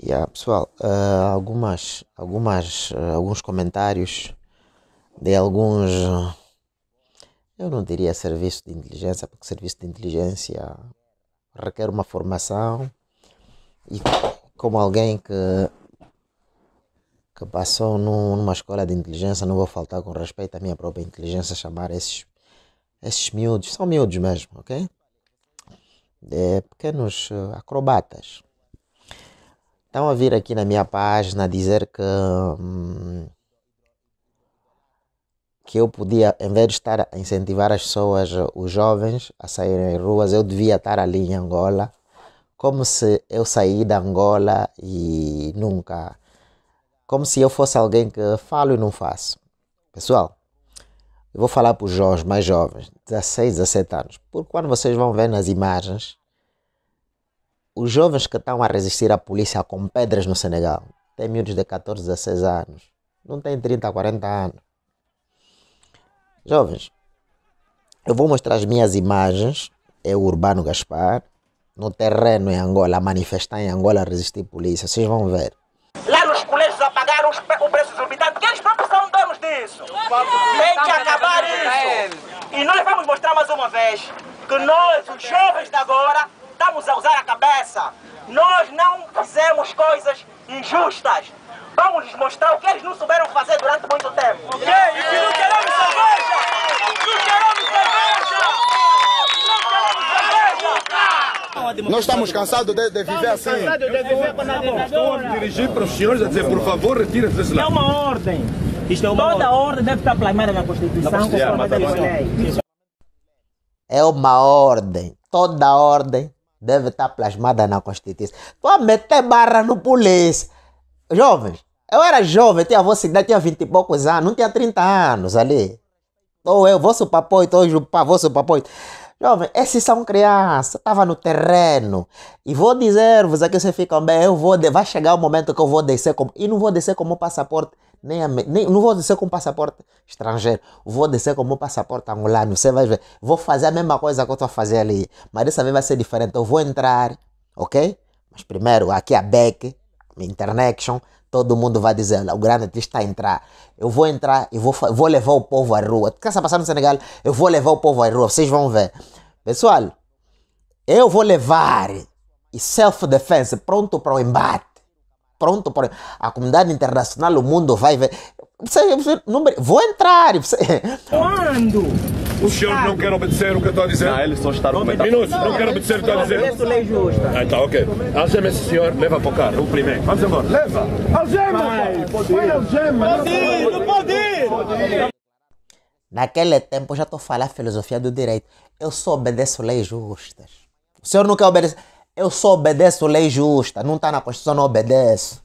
Yeah, pessoal, uh, algumas, algumas, uh, alguns comentários de alguns, uh, eu não diria serviço de inteligência, porque serviço de inteligência requer uma formação e como alguém que, que passou num, numa escola de inteligência, não vou faltar com respeito à minha própria inteligência chamar esses, esses miúdos, são miúdos mesmo, ok? De pequenos acrobatas Estão a vir aqui na minha página dizer que. Hum, que eu podia, em vez de estar a incentivar as pessoas, os jovens, a saírem em ruas, eu devia estar ali em Angola. Como se eu saí da Angola e nunca. Como se eu fosse alguém que falo e não faço. Pessoal, eu vou falar para os jovens mais jovens, 16, 17 anos, porque quando vocês vão ver nas imagens, os jovens que estão a resistir à polícia com pedras no Senegal têm miúdos de 14, 16 anos. Não têm 30, 40 anos. Jovens, eu vou mostrar as minhas imagens. É o Urbano Gaspar. No terreno em Angola, a manifestar em Angola, a resistir à polícia. Vocês vão ver. Lá nos colégios apagaram o preço exorbitante, que eles próprios são donos disso. Tem que acabar isso. E nós vamos mostrar mais uma vez que nós, os jovens de agora, estamos a usar a cabeça. Nós não fizemos coisas injustas. Vamos lhes mostrar o que eles não souberam fazer durante muito tempo. Ok? E que não queremos cerveja! Não queremos cerveja! Não queremos cerveja! Nós estamos cansados de, de viver assim. Estamos a dirigir para os senhores a dizer, por favor, retirem-se desse é lado. É uma ordem. Isto é uma Toda ordem deve estar plasmada na Constituição, conforme a lei. É uma ordem. Toda ordem deve estar tá plasmada na Constituição. Estou a meter tá barra no polícia. Jovens, eu era jovem, tinha a vossa tinha 20 e poucos anos, não tinha 30 anos ali. Ou eu, vosso papoito, ou para vosso papoito. Jovem, esses são crianças, estava no terreno. E vou dizer-vos aqui, vocês ficam bem, eu vou, vai chegar o momento que eu vou descer como. E não vou descer como passaporte nem, nem, não vou descer com passaporte estrangeiro, vou descer com o meu passaporte angolano. Você vai ver, vou fazer a mesma coisa que eu estou a fazer ali, mas dessa vez vai ser diferente. Eu vou entrar, ok? Mas primeiro, aqui a Beck, Internection, todo mundo vai dizer: o grande artista está a entrar. Eu vou entrar e vou, vou levar o povo à rua. Caça passar no Senegal, eu vou levar o povo à rua, vocês vão ver. Pessoal, eu vou levar e self-defense pronto para o embate pronto, para a comunidade internacional, o mundo vai ver. Você, você, não, vou entrar. Você... Quando? o senhor não quer obedecer o que eu estou a dizer? Ah, eles só estão a Minutos, não, não obedecer o que eu estou a dizer? leis justas Ah, então, ok. Algema esse senhor, leva para o carro, o primeiro. Vamos embora, leva. Algema! Vai, pode ir. algema. Pode ir, não pode ir. Naquele tempo, já estou a falar a filosofia do direito. Eu só obedeço leis justas. O senhor não quer obedecer eu só obedeço lei justa, não está na Constituição, não obedeço.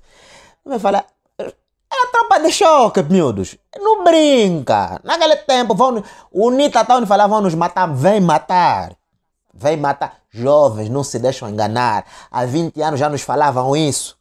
Vai falar, a é tropa de choque, miúdos. Não brinca. Naquele tempo, vão, o Nita tá onde falava, vão nos matar, vem matar. Vem matar. Jovens, não se deixam enganar. Há 20 anos já nos falavam isso.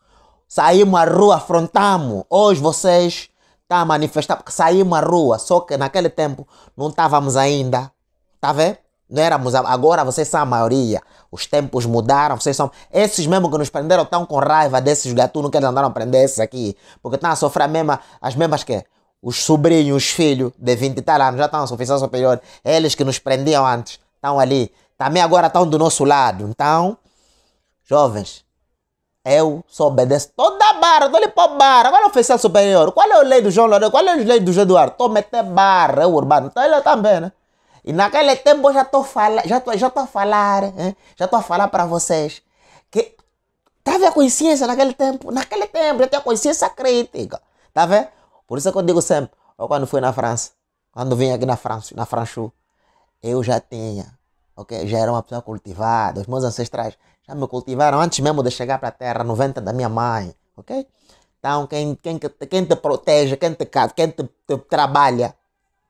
Saímos à rua, afrontamos. Hoje vocês estão tá a manifestar, porque saímos à rua. Só que naquele tempo não estávamos ainda. Está vendo? Não éramos, agora vocês são a maioria. Os tempos mudaram, vocês são. Esses mesmo que nos prenderam estão com raiva desses gatunos que eles andaram a prender esses aqui. Porque estão a sofrer a mesma, as mesmas que os sobrinhos, os filhos de 20 e tal anos já estão na sofrer superior. Eles que nos prendiam antes estão ali. Também agora estão do nosso lado. Então, jovens, eu só obedeço toda a barra, estou ali para barra. agora é o oficial superior? Qual é a lei do João Lourenço? Qual é a lei do João Eduardo? Estou metendo barra, é o urbano. Então ele também, né? E naquele tempo eu já estou já tô, já tô a falar, hein? já estou a falar para vocês que tava a consciência naquele tempo, naquele tempo já tinha consciência crítica, tá vendo? Por isso que eu digo sempre, quando fui na França, quando vim aqui na França, na Franchu, eu já tinha, ok? Já era uma pessoa cultivada, os meus ancestrais já me cultivaram antes mesmo de chegar para a terra, no ventre da minha mãe, ok? Então, quem, quem, quem te protege, quem te, quem te, te trabalha,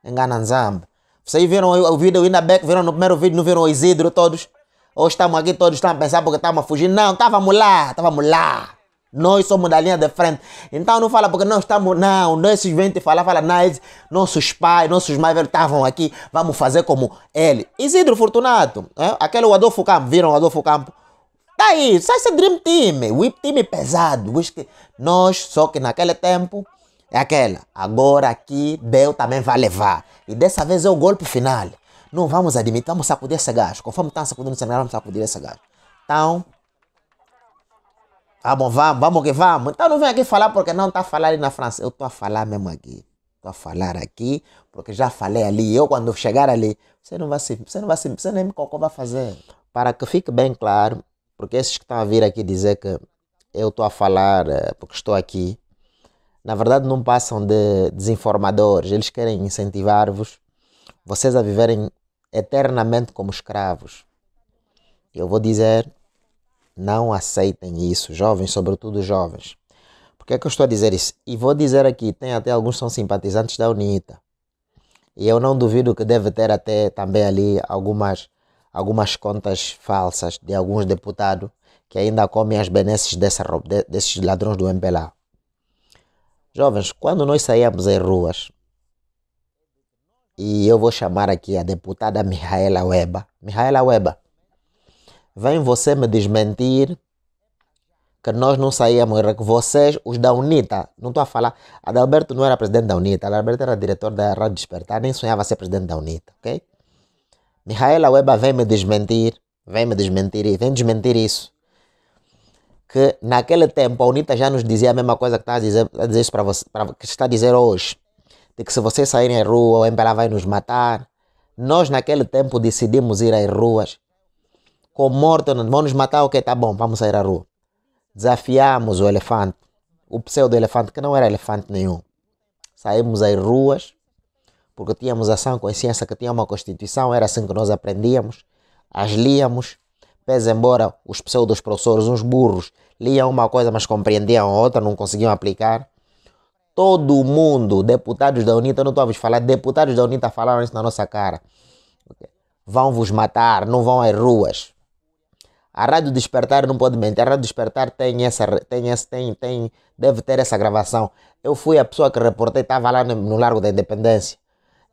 engana Zambi. Vocês viram o vídeo ainda back, viram no primeiro vídeo, não viram o Isidro todos? Hoje estamos aqui todos, estão a pensar porque estamos a fugir. Não, estávamos lá, estávamos lá. Nós somos da linha de frente. Então não fala porque nós estamos. Não, nós vêm te falar, fala, nós nossos pais, nossos mais velhos estavam aqui, vamos fazer como ele. Isidro Fortunato, é? aquele o Adolfo Campo, viram o Adolfo Campo? daí tá aí, sai esse Dream Team, o Whip Team pesado. Nós, só que naquele tempo, é aquela. Agora aqui, Bel também vai levar. E dessa vez é o golpe final. Não vamos admitir, vamos sacudir esse gajo. Conforme estão tá sacudindo o gajo, vamos sacudir esse gajo. Então. vamos, vamos, vamos que vamos. Então não vem aqui falar porque não está a falar ali na França. Eu estou a falar mesmo aqui. Estou a falar aqui porque já falei ali. Eu, quando chegar ali, você não vai se. Você não vai se. Você nem me cocô vai fazer. Para que fique bem claro, porque esses que estão a vir aqui dizer que eu estou a falar eh, porque estou aqui na verdade não passam de desinformadores, eles querem incentivar-vos, vocês a viverem eternamente como escravos. Eu vou dizer, não aceitem isso, jovens, sobretudo jovens. Porque é que eu estou a dizer isso? E vou dizer aqui, tem até alguns que são simpatizantes da UNITA. E eu não duvido que deve ter até também ali algumas, algumas contas falsas de alguns deputados que ainda comem as benesses desses ladrões do MPLA. Jovens, quando nós saímos em ruas, e eu vou chamar aqui a deputada Mihaela Weba. Mihaela Weba, vem você me desmentir que nós não saíamos, que vocês, os da UNITA, não estou a falar, Adalberto não era presidente da UNITA, Adalberto era diretor da Rádio Despertar, nem sonhava ser presidente da UNITA, ok? Mihaela Weba vem me desmentir, vem me desmentir, vem desmentir isso que naquele tempo a UNITA já nos dizia a mesma coisa que está a dizer, a dizer para você, que está a dizer hoje, de que se você sair na rua, o MPLA vai nos matar. Nós naquele tempo decidimos ir às ruas, com morto, vão nos matar, ok, tá bom, vamos sair à rua. Desafiamos o elefante, o pseudo-elefante, que não era elefante nenhum. Saímos às ruas, porque tínhamos ação, consciência que tinha uma constituição, era assim que nós aprendíamos, as líamos, Pese embora os pseudos professores, uns burros, liam uma coisa mas compreendiam outra, não conseguiam aplicar. Todo mundo, deputados da UNITA, não estou a vos falar, deputados da UNITA falaram isso na nossa cara. Vão vos matar, não vão às ruas. A Rádio Despertar não pode mentir. A Rádio Despertar tem essa, tem essa, tem, tem, deve ter essa gravação. Eu fui a pessoa que reportei, estava lá no, no, Largo da Independência.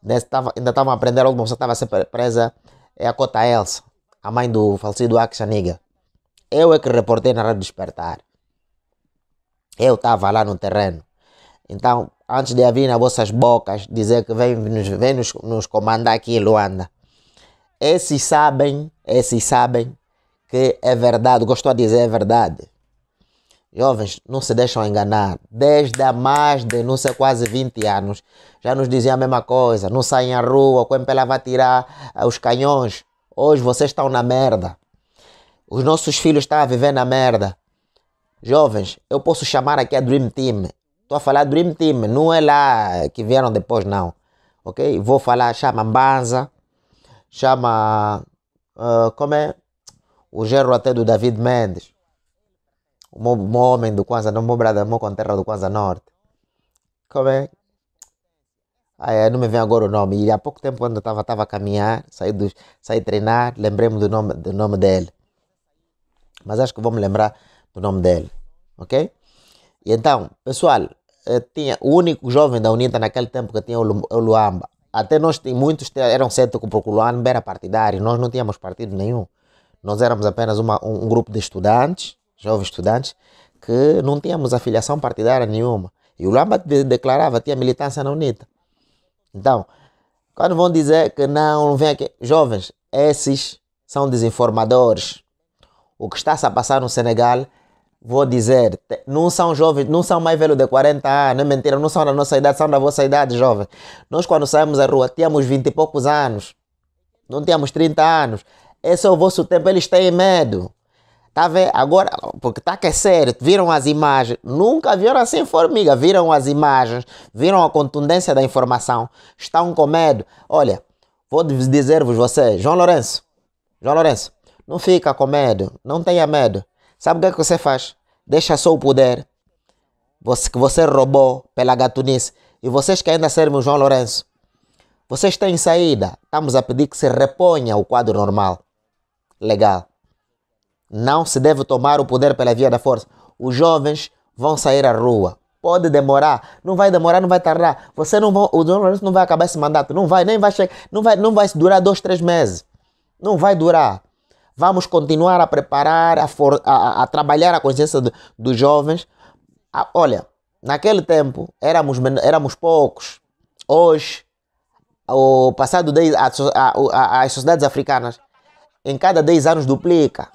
Nesse, tava, ainda estavam a aprender alguma pessoa, estava a ser presa, é a Cota Elsa a mãe do falecido Axa Niga. Eu é que reportei na Rádio Despertar. Eu estava lá no terreno. Então, antes de vir nas vossas bocas dizer que vem, nos, vem nos, nos comandar aqui em Luanda, esses sabem, esses sabem que é verdade, gostou de dizer é verdade. Jovens, não se deixam enganar. Desde há mais de, não sei, quase 20 anos, já nos diziam a mesma coisa. Não saem à rua, o Quempela vai tirar os canhões. Hoje vocês estão na merda. Os nossos filhos estão a viver na merda. Jovens, eu posso chamar aqui a Dream Team. Estou a falar Dream Team, não é lá que vieram depois, não. Ok? Vou falar, chama Banza, chama. Uh, como é? O gerro até do David Mendes. O meu, meu homem do Kwanzaa, não, meu brother, meu conterra do Kwanzaa Norte. Como é? Ah, é, não me vem agora o nome. E há pouco tempo, quando estava a caminhar, saí, do, saí treinar, lembrei-me do nome, do nome dele. Mas acho que vou me lembrar do nome dele. Ok? E então, pessoal, eh, tinha o único jovem da UNITA naquele tempo que tinha o Luamba. Até nós, muitos eram céticos porque o Luamba era partidário. Nós não tínhamos partido nenhum. Nós éramos apenas uma, um grupo de estudantes, jovens estudantes, que não tínhamos afiliação partidária nenhuma. E o Luamba declarava, tinha militância na UNITA. Então, quando vão dizer que não, não vem aqui, jovens, esses são desinformadores. O que está-se a passar no Senegal, vou dizer, não são jovens, não são mais velhos de 40 anos, é mentira, não são da nossa idade, são da vossa idade, jovens. Nós, quando saímos à rua, tínhamos 20 e poucos anos, não tínhamos 30 anos. Esse é o vosso tempo, eles têm medo. Tá vendo? Agora, porque tá que é sério, viram as imagens. Nunca viram assim formiga, viram as imagens, viram a contundência da informação, estão com medo. Olha, vou dizer-vos João Lourenço, João Lourenço, não fica com medo, não tenha medo. Sabe o que, é que você faz? Deixa só o poder você, que você roubou pela gatunice e vocês que ainda servem o João Lourenço. Vocês têm saída. Estamos a pedir que se reponha o quadro normal. Legal. Não se deve tomar o poder pela via da força. Os jovens vão sair à rua. Pode demorar, não vai demorar, não vai tardar. Você não vai, o dono Lourenço não vai acabar esse mandato, não vai, nem vai chegar, não vai, não vai durar dois, três meses. Não vai durar. Vamos continuar a preparar, a, for, a, a trabalhar a consciência dos jovens. Ah, olha, naquele tempo éramos, éramos poucos. Hoje, o passado 10, as sociedades africanas, em cada 10 anos duplica.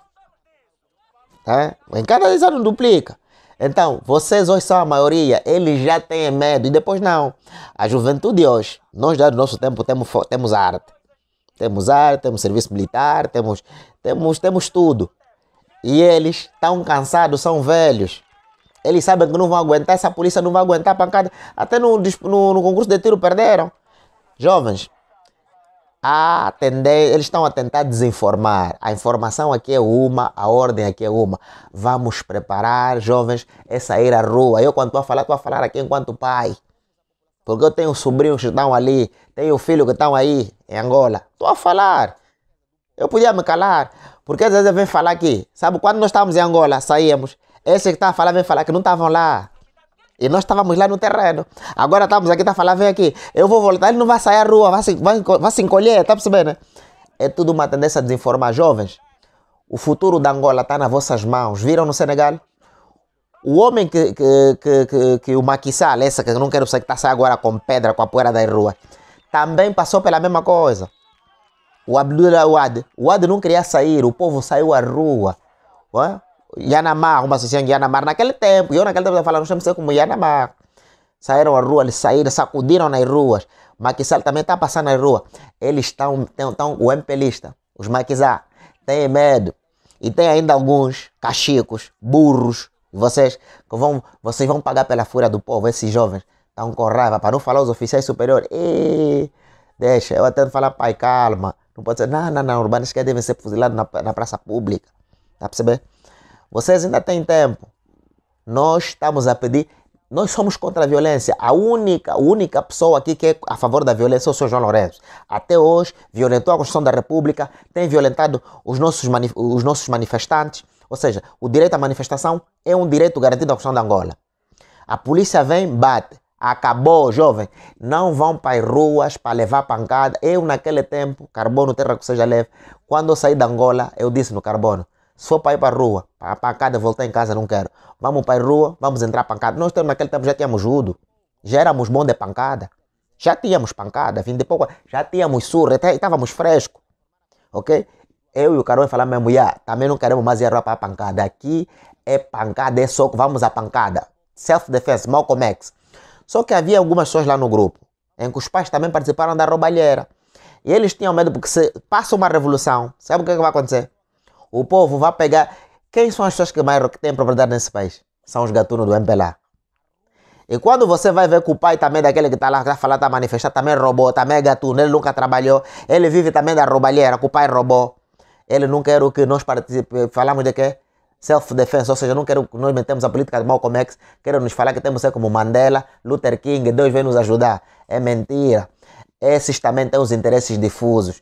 Tá? Em cada exame duplica. Então, vocês hoje são a maioria, eles já têm medo e depois não. A juventude hoje, nós já do nosso tempo temos, temos arte. Temos arte, temos serviço militar, temos, temos, temos tudo. E eles estão cansados, são velhos. Eles sabem que não vão aguentar, essa polícia não vai aguentar a pancada. Até no, no, no concurso de tiro perderam. Jovens, a atender, eles estão a tentar desinformar. A informação aqui é uma, a ordem aqui é uma. Vamos preparar jovens a é sair à rua. Eu, quando estou a falar, estou a falar aqui enquanto pai. Porque eu tenho sobrinhos que estão ali, tenho filhos que estão aí em Angola. Estou a falar. Eu podia me calar. Porque às vezes vem falar aqui. Sabe, quando nós estávamos em Angola, saímos. Esse que está a falar vem falar que não estavam lá. E nós estávamos lá no terreno. Agora estamos aqui, está a falar, vem aqui, eu vou voltar, ele não vai sair à rua, vai se, vai, vai se encolher, está percebendo? É tudo uma tendência a desinformar jovens. O futuro da Angola está nas vossas mãos. Viram no Senegal? O homem que, que, que, que, que o Maquissal, essa que eu não quero saber que está saindo agora com pedra, com a poeira da rua, também passou pela mesma coisa. O Abdullah Wad, o Wad não queria sair, o povo saiu à rua. Ué? Yanamar, uma associação Yanamar naquele tempo. Eu naquele tempo estava não sei se como Yanamar. Saíram à rua, eles saíram, sacudiram nas ruas. Maquisal também está passando na rua. Eles estão, tão, o MPLista, os Maquisá, têm medo. E tem ainda alguns cachicos, burros, vocês que vão, vocês vão pagar pela fúria do povo, esses jovens. Estão com raiva, para não falar os oficiais superiores. E, deixa, eu até falar, pai, calma. Não pode ser, não, não, não, urbanos que devem ser fuzilados na, na praça pública. Tá percebendo? Vocês ainda têm tempo. Nós estamos a pedir. Nós somos contra a violência. A única, única pessoa aqui que é a favor da violência é o Sr. João Lourenço. Até hoje, violentou a Constituição da República, tem violentado os nossos, os nossos manifestantes. Ou seja, o direito à manifestação é um direito garantido à Constituição da Angola. A polícia vem, bate. Acabou, jovem. Não vão para as ruas para levar pancada. Eu, naquele tempo, carbono, terra que seja leve, quando eu saí da Angola, eu disse no carbono: se for para ir para a rua, para a pancada, voltar em casa, não quero. Vamos para a rua, vamos entrar para pancada. Nós temos, naquele tempo já tínhamos judo, já éramos bom de pancada. Já tínhamos pancada, vinte de pouco, já tínhamos surra, estávamos frescos. Ok? Eu e o Carol falamos mesmo, yeah, também não queremos mais ir para a pancada. Aqui é pancada, é soco, vamos à pancada. Self-defense, Malcolm X. Só que havia algumas pessoas lá no grupo, em que os pais também participaram da roubalheira. E eles tinham medo, porque se passa uma revolução, sabe o que, é que vai acontecer? O povo vai pegar. Quem são as pessoas que mais que têm propriedade nesse país? São os gatunos do MPLA. E quando você vai ver que o pai também é daquele que está lá, está falando, está manifestar, também é roubou, também é gatuno, ele nunca trabalhou, ele vive também da roubalheira, que o pai é roubou. Ele não quer que nós participamos, falamos de quê? Self-defense, ou seja, não quero que nós metemos a política de Malcolm X, quero nos falar que temos que ser como Mandela, Luther King, Deus vem nos ajudar. É mentira. Esses também têm os interesses difusos.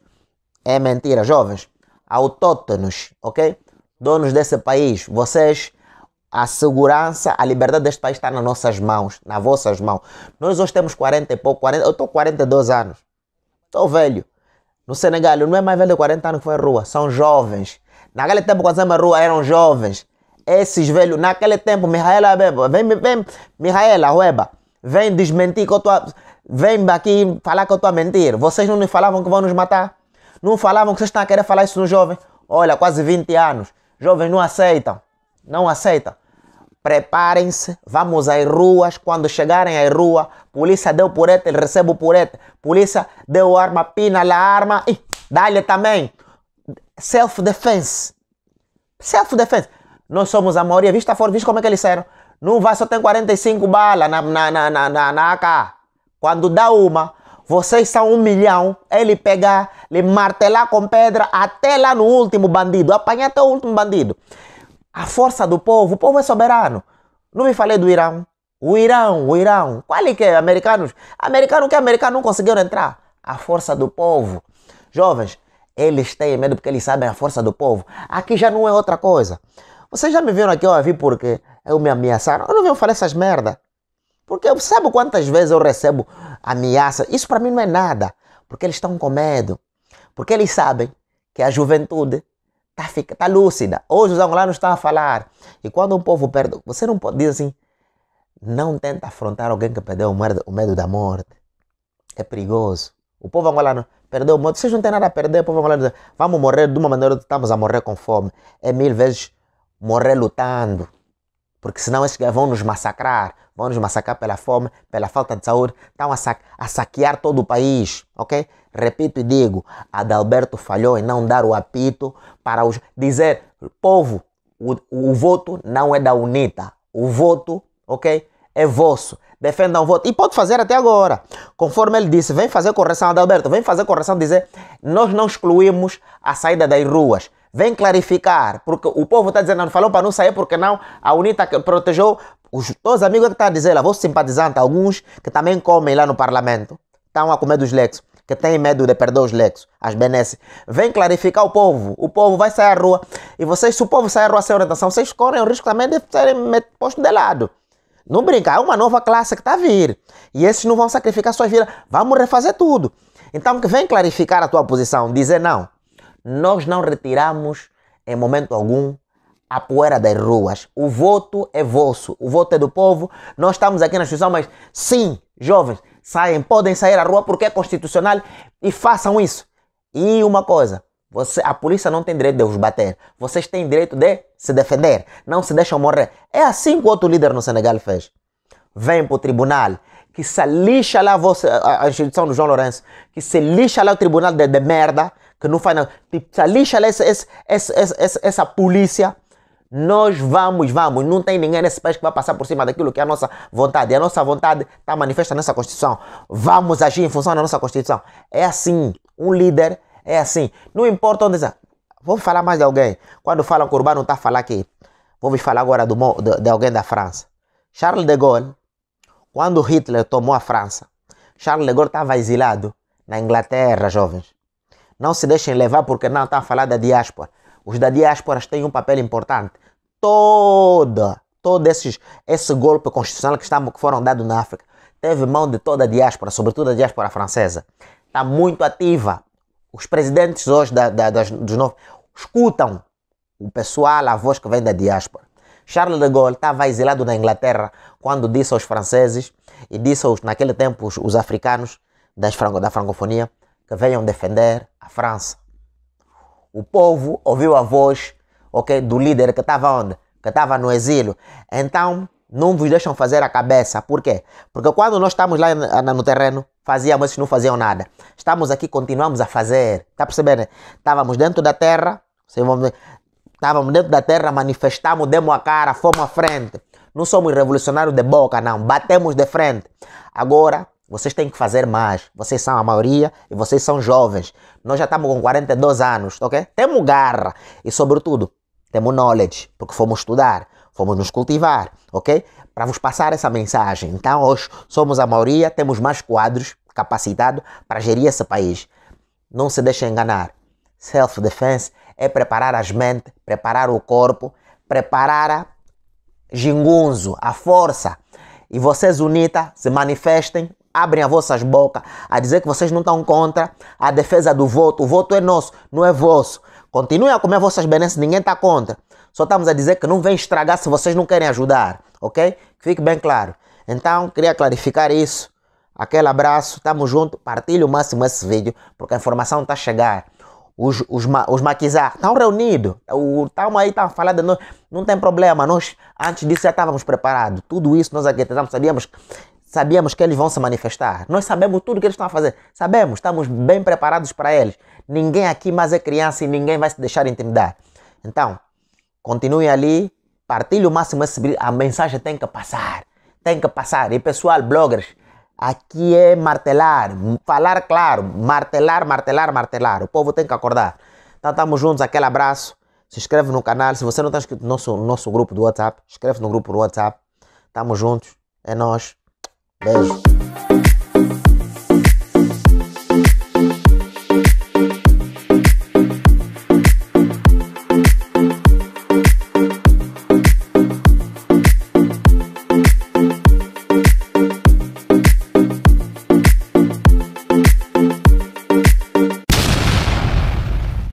É mentira, jovens autóctonos, ok? Donos desse país, vocês, a segurança, a liberdade deste país está nas nossas mãos, nas vossas mãos. Nós hoje temos 40 e pouco, 40, eu estou 42 anos, estou velho. No Senegal, não é mais velho de 40 anos que foi à rua, são jovens. Naquele tempo, quando saímos à rua, eram jovens. Esses velhos, naquele tempo, Mihaela, vem, vem, Mihaela, Weba, vem desmentir que eu estou. Vem aqui falar que eu estou a mentir. Vocês não me falavam que vão nos matar? Não falavam que vocês estão a querer falar isso no jovem. Olha, quase 20 anos. Jovens não aceitam. Não aceitam. Preparem-se, vamos às ruas. Quando chegarem à rua, polícia deu pureta, ele recebe o pureta. Polícia deu arma, pina a arma e dá-lhe também. Self-defense. Self-defense. Nós somos a maioria, vista fora, visto como é que eles disseram. Não vai, só tem 45 balas na, na, na, na, na AK. Quando dá uma, vocês são um milhão, ele pega, ele martelar com pedra até lá no último bandido, apanhar até o último bandido. A força do povo, o povo é soberano. Não me falei do Irã. O Irã, o Irã. Qual é que é? Americanos. Americano que americano não conseguiram entrar. A força do povo. Jovens, eles têm medo porque eles sabem a força do povo. Aqui já não é outra coisa. Vocês já me viram aqui, ó, vi porque eu me ameaçaram. Eu não venho falar essas merda. Porque sabe quantas vezes eu recebo ameaça? Isso para mim não é nada, porque eles estão com medo. Porque eles sabem que a juventude está tá lúcida. Hoje os angolanos estão a falar. E quando um povo perde, você não pode dizer assim, não tenta afrontar alguém que perdeu o medo, o medo da morte. É perigoso. O povo angolano perdeu o medo. Vocês não têm nada a perder. O povo angolano diz, vamos morrer de uma maneira, estamos a morrer com fome. É mil vezes morrer lutando. Porque senão esses vão nos massacrar, vão nos massacrar pela fome, pela falta de saúde, estão a, sa a saquear todo o país, ok? Repito e digo, Adalberto falhou em não dar o apito para os... Dizer, povo, o, o voto não é da UNITA, o voto, ok? É vosso defendam o voto. E pode fazer até agora. Conforme ele disse, vem fazer correção, Adalberto, vem fazer correção, dizer nós não excluímos a saída das ruas. Vem clarificar, porque o povo está dizendo, não falou para não sair, porque não, a UNITA que protegeu, os todos amigos que estão tá a dizer, lá, simpatizando alguns que também comem lá no parlamento, estão a comer dos lexos, que têm medo de perder os lexos, as benesses. Vem clarificar o povo, o povo vai sair à rua, e vocês, se o povo sair à rua sem orientação, vocês correm o risco também de serem postos de lado. Não brincar, é uma nova classe que está a vir. E esses não vão sacrificar suas vidas. Vamos refazer tudo. Então, que vem clarificar a tua posição, dizer não. Nós não retiramos em momento algum a poeira das ruas. O voto é vosso, o voto é do povo. Nós estamos aqui na instituição, mas sim, jovens, saem, podem sair à rua porque é constitucional e façam isso. E uma coisa, você, a polícia não tem direito de os bater. Vocês têm direito de se defender. Não se deixam morrer. É assim que o outro líder no Senegal fez. Vem para o tribunal, que se lixa lá a, você, a, instituição do João Lourenço, que se lixa lá o tribunal de, de merda, que não faz nada. Tipo, se lixa essa, essa, essa, essa, essa polícia, nós vamos, vamos. Não tem ninguém nesse país que vai passar por cima daquilo que é a nossa vontade. E a nossa vontade está manifesta nessa Constituição. Vamos agir em função da nossa Constituição. É assim. Um líder é assim. Não importa onde... Vamos falar mais de alguém. Quando falam que o Urbano está a falar aqui. Vamos falar agora do, de, de alguém da França. Charles de Gaulle, quando Hitler tomou a França, Charles de Gaulle estava exilado na Inglaterra, jovens. Não se deixem levar porque não está a falar da diáspora. Os da diáspora têm um papel importante. Toda, todo esses, esse golpe constitucional que, estamos, que foram dados na África teve mão de toda a diáspora, sobretudo a diáspora francesa. Está muito ativa. Os presidentes hoje da, da, das, dos novos escutam o pessoal, a voz que vem da diáspora. Charles de Gaulle estava exilado na Inglaterra quando disse aos franceses e disse aos, naquele tempo os, os africanos das, da francofonia que venham defender a França. O povo ouviu a voz okay, do líder que estava onde? Que estava no exílio. Então, não vos deixam fazer a cabeça. Por quê? Porque quando nós estamos lá no terreno, fazíamos isso, não faziam nada. Estamos aqui, continuamos a fazer. Está percebendo? Estávamos dentro da terra, estávamos dentro da terra, manifestamos, demos a cara, fomos à frente. Não somos revolucionários de boca, não. Batemos de frente. Agora, vocês têm que fazer mais. Vocês são a maioria e vocês são jovens. Nós já estamos com 42 anos, ok? Temos garra e, sobretudo, temos knowledge, porque fomos estudar, fomos nos cultivar, ok? Para vos passar essa mensagem. Então, hoje somos a maioria, temos mais quadros capacitados para gerir esse país. Não se deixem enganar. Self-defense é preparar as mentes, preparar o corpo, preparar a gingunzo, a força. E vocês unidas se manifestem abrem as vossas bocas a dizer que vocês não estão contra a defesa do voto. O voto é nosso, não é vosso. Continuem a comer vossas benesses, ninguém está contra. Só estamos a dizer que não vem estragar se vocês não querem ajudar, ok? Fique bem claro. Então, queria clarificar isso. Aquele abraço, tamo junto. Partilhe o máximo esse vídeo, porque a informação está a chegar. Os, os, os maquizar estão reunidos. Estamos aí, estão falando de nós. Não tem problema, nós antes disso já estávamos preparados. Tudo isso nós aqui sabíamos Sabíamos que eles vão se manifestar. Nós sabemos tudo o que eles estão a fazer. Sabemos, estamos bem preparados para eles. Ninguém aqui mais é criança e ninguém vai se deixar intimidar. Então, continue ali, partilhe o máximo esse A mensagem tem que passar. Tem que passar. E pessoal, bloggers, aqui é martelar, falar claro, martelar, martelar, martelar. O povo tem que acordar. Então, estamos juntos. Aquele abraço. Se inscreve no canal. Se você não está inscrito no nosso, nosso grupo do WhatsApp, inscreve no grupo do WhatsApp. Estamos juntos. É nós. Beijo.